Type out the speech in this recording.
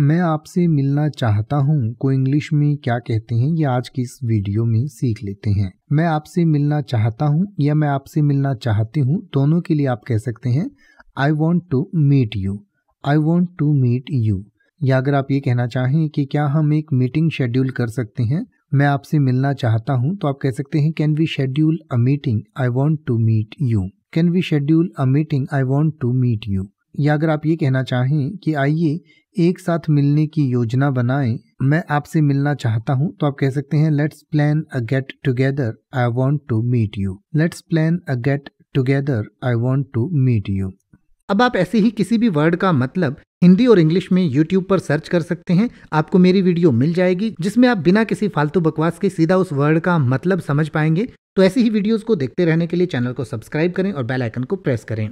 मैं आपसे मिलना चाहता हूँ को इंग्लिश में क्या कहते हैं ये आज की इस वीडियो में सीख लेते हैं मैं आपसे मिलना चाहता हूँ या मैं आपसे मिलना चाहती हूँ दोनों के लिए आप कह सकते हैं I want to meet you I want to meet you या अगर आप ये कहना चाहें कि क्या हम एक मीटिंग शेड्यूल कर सकते हैं मैं आपसे मिलना चाहता हूँ तो आप कह सकते हैं can we schedule a meeting I want to meet you can we schedule a meeting I want to meet you या अगर आप ये कहना चाहें कि आइए एक साथ मिलने की योजना बनाएं मैं आपसे मिलना चाहता हूं तो आप कह सकते हैं let's plan a get together I want to meet you let's plan a get together I want to meet you अब आप ऐसे ही किसी भी वर्ड का मतलब हिंदी और इंग्लिश में यूट्यूब पर सर्च कर सकते हैं आपको मेरी वीडियो मिल जाएगी जिसमें आप बिना किसी फालतू बकवास के सीधा उस वर्ड का मतलब समझ पाएंगे तो ऐसी ही वीडियोस को देखते रहने के लिए चैनल को सब्सक्राइब करें और बेल आइकन को प्रेस करें